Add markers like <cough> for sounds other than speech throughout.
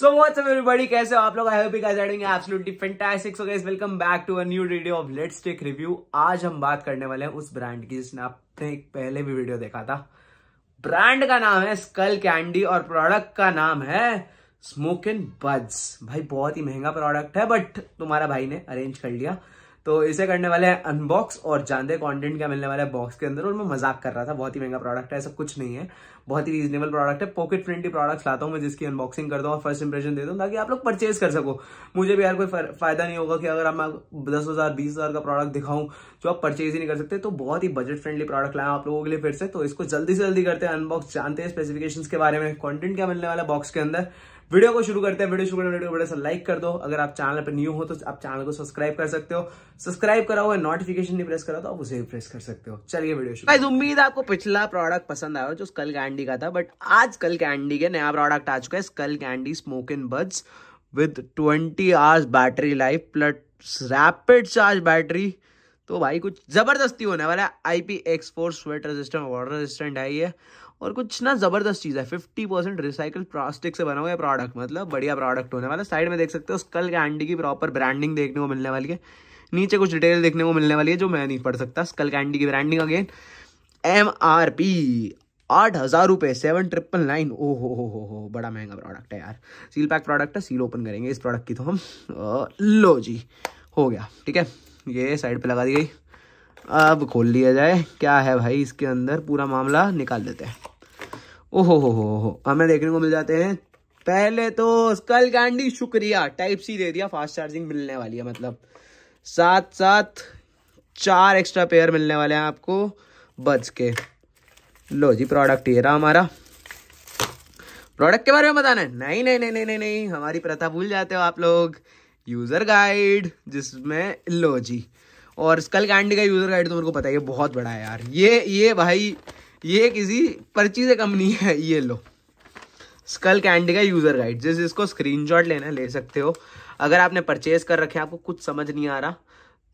so what's up everybody कैसे हो आप लोग I hope you guys are doing absolutely fantastic so guys welcome back to a new video of let's take review आज हम बात करने वाले हैं उस ब्रांड की जिसने आपने पहले भी वीडियो देखा था ब्रांड का नाम है स्कल कैंडी और प्रोडक्ट का नाम है स्मोक एंड बड्स भाई बहुत ही महंगा प्रोडक्ट है बट तुम्हारा भाई ने अरेंज कर लिया तो इसे करने वाले हैं अनबॉक्स और जानते कंटेंट क्या मिलने वाला है बॉक्स के अंदर और मैं मजाक कर रहा था बहुत ही महंगा प्रोडक्ट है ऐसा कुछ नहीं है बहुत ही रीजनेबल प्रोडक्ट है पॉकेट फ्रेंडली प्रोडक्ट लाता हूँ मैं जिसकी अनबॉक्सिंग करता हूँ फर्स्ट इंप्रेशन देता हूँ ताकि आप लोग परचेज कर सको मुझे भी यार कोई फायदा नहीं होगा कि अगर मैं दस हज़ार बीस हज़ार का प्रोडक्ट दिखाऊँ जो आप परचेज ही नहीं कर सकते तो बहुत ही बजट फ्रेंडली प्रोडक्ट लाया आप लोगों के लिए फिर से तो इसको जल्दी से जल्दी करते हैं अनबॉक्स जानते हैं स्पेसिफिकेशन के बारे में कॉन्टेंट क्या मिलने वाला बॉक्स के अंदर वीडियो को शुरू करते हैं वीडियो शुरू करने वीडियो बड़े से लाइक कर दो अगर आप चैनल पर न्यू हो तो आप चैनल को सब्सक्राइब कर सकते हो सब्सक्राइब कराओ हुआ नोटिफिकेशन नहीं प्रेस करा तो आप उसे भी प्रेस कर सकते हो चलिए वीडियो शुरू उम्मीद आपको पिछला प्रोडक्ट पसंद आया जो कल गांड कैंडी का था बट आज कल कैंडी के नया प्रोडक्ट आ चुका है Skullcandy Smokin Buds with twenty hours battery life plus rapid charge battery तो भाई कुछ ज़बरदस्ती होने वाला है I P X four sweat resistant water resistant है ये और कुछ ना ज़बरदस्त चीज़ है फिफ्टी परसेंट रिसाइकल प्लास्टिक से बना हुआ है प्रोडक्ट मतलब बढ़िया प्रोडक्ट होने वाला साइड में देख सकते हो स्कल कैंडी की प्रॉपर ब्रांडिंग देखने को मिलने वाली है नीचे कुछ डिटेल देखने को मिलने वाली है जो मैं नहीं पढ़ सकता स्कल कैंडी की branding again M R P आठ हज़ार रुपये सेवन ट्रिपल नाइन ओ हो हो हो हो बड़ा महंगा प्रोडक्ट है यार सील पैक प्रोडक्ट है सील ओपन करेंगे इस प्रोडक्ट की तो हम लो जी हो गया ठीक है ये साइड पे लगा दी गई अब खोल लिया जाए क्या है भाई इसके अंदर पूरा मामला निकाल देते हैं ओहो हो हो हो हमें देखने को मिल जाते हैं पहले तो स्कल कैंडी शुक्रिया टाइप सी दे दिया फास्ट चार्जिंग मिलने वाली है मतलब साथ साथ चार एक्स्ट्रा पेयर मिलने वाले हैं आपको बच के लो जी प्रोडक्ट ये रहा हमारा प्रोडक्ट के बारे में बताना है नहीं नहीं नहीं नहीं नहीं नहीं हमारी प्रथा भूल जाते हो आप लोग यूज़र गाइड जिसमें लो जी और स्कल कैंडी का यूज़र गाइड तो मेरे को पता है ये बहुत बड़ा है यार ये ये भाई ये किसी पर्ची से कम नहीं है ये लो स्कल कैंडी का यूज़र गाइड जिस इसको स्क्रीनशॉट लेना ले सकते हो अगर आपने परचेज कर रखे आपको कुछ समझ नहीं आ रहा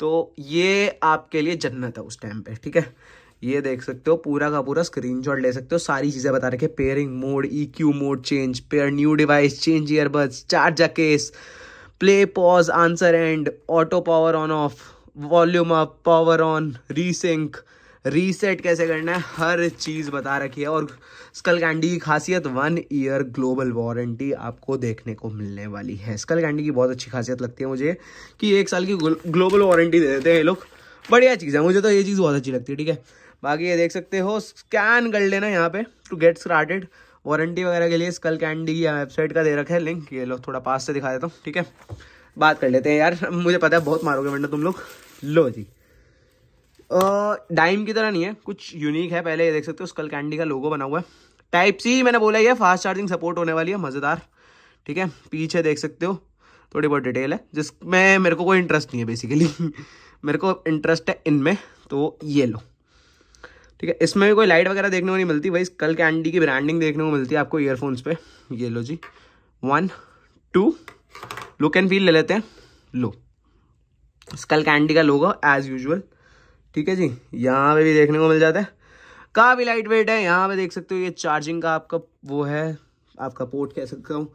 तो ये आपके लिए जन्नत है उस टाइम पे ठीक है ये देख सकते हो पूरा का पूरा स्क्रीनशॉट ले सकते हो सारी चीज़ें बता रखे pairing mode EQ mode change pair new device change earbuds charger case play pause answer and auto power on off volume up power on resync reset कैसे करना है हर चीज़ बता रखी है और स्कल कैंडी की खासियत वन ईयर ग्लोबल वारंटी आपको देखने को मिलने वाली है स्कल कैंडी की बहुत अच्छी खासियत लगती है मुझे कि एक साल की ग्लोबल वारंटी दे देते हैं ये लोग बढ़िया चीज़ है मुझे तो ये चीज़ बहुत अच्छी लगती है ठीक है बाकी ये देख सकते हो स्कैन कर लेना यहाँ पे टू गेट स्टार्टेड वारंटी वगैरह के लिए स्कल कैंडी की वेबसाइट का दे रखा है लिंक ये लोग थोड़ा पास से दिखा देता हूँ ठीक है बात कर लेते हैं यार मुझे पता है बहुत मारोगे वरना तुम लोग लो जी डाइम की तरह नहीं है कुछ यूनिक है पहले ये देख सकते हो स्कल कैंडी का लोगो बना हुआ है टाइप सी मैंने बोला ये फास्ट चार्जिंग सपोर्ट होने वाली है मज़ेदार ठीक है पीछे देख सकते हो थोड़ी बहुत डिटेल है जिसमें मेरे को कोई इंटरेस्ट नहीं है बेसिकली <laughs> मेरे को इंटरेस्ट है इनमें तो ये लो ठीक है इसमें भी कोई लाइट वगैरह देखने को नहीं मिलती भाई कल कैंडी की ब्रांडिंग देखने को मिलती है आपको ईयरफोन्स पे ये लो जी one two look and feel ले लेते हैं लो स्कल कैंडी का लोगो एज यूजल ठीक है जी यहाँ पे भी देखने को मिल जाता है काफ़ी लाइट वेट है यहाँ पे देख सकते हो ये चार्जिंग का आपका वो है आपका पोर्ट कह सकता हूँ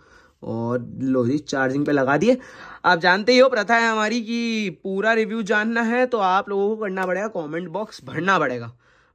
और लो जी चार्जिंग पे लगा दिए आप जानते ही हो प्रथा है हमारी कि पूरा रिव्यू जानना है तो आप लोगों को करना पड़ेगा कमेंट बॉक्स भरना पड़ेगा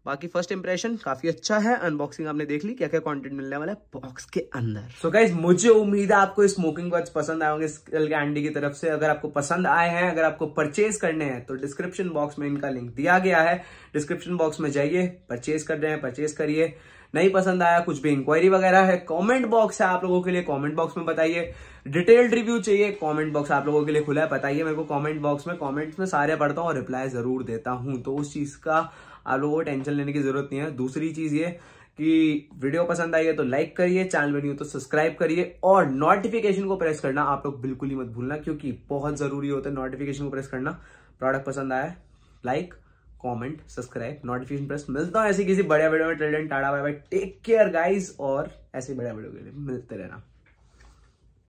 बाकी फर्स्ट इंप्रेशन काफी अच्छा है अनबॉक्सिंग आपने देख ली क्या क्या कंटेंट मिलने वाला है बॉक्स के अंदर सो so गाइज मुझे उम्मीद है आपको स्मोकिंग वॉच पसंद आए होंगे एंडी की तरफ से अगर आपको पसंद आए हैं अगर आपको परचेज करने हैं तो डिस्क्रिप्शन बॉक्स में इनका लिंक दिया गया है डिस्क्रिप्शन बॉक्स में जाइए परचेज कर रहे हैं परचेज करिए नहीं पसंद आया कुछ भी इंक्वायरी वगैरह है कमेंट बॉक्स है आप लोगों के लिए कमेंट बॉक्स में बताइए डिटेल्ड रिव्यू चाहिए कमेंट बॉक्स आप लोगों के लिए खुला है बताइए मेरे को कमेंट बॉक्स में कमेंट्स में सारे पढ़ता हूँ और रिप्लाई जरूर देता हूँ तो उस चीज का आप लोगों को टेंशन लेने की जरूरत नहीं है दूसरी चीज ये कि वीडियो पसंद आई है तो लाइक करिए चैनल में नहीं हो तो सब्सक्राइब करिए और नोटिफिकेशन को प्रेस करना आप लोग बिल्कुल ही मत भूलना क्योंकि बहुत जरूरी होता है नोटिफिकेशन को प्रेस करना प्रोडक्ट पसंद आया like comment subscribe notification press मिलता हूँ ऐसी किसी बढ़िया वीडियो में till tada bye bye take care guys और ऐसे बढ़िया वीडियो के लिए मिलते रहना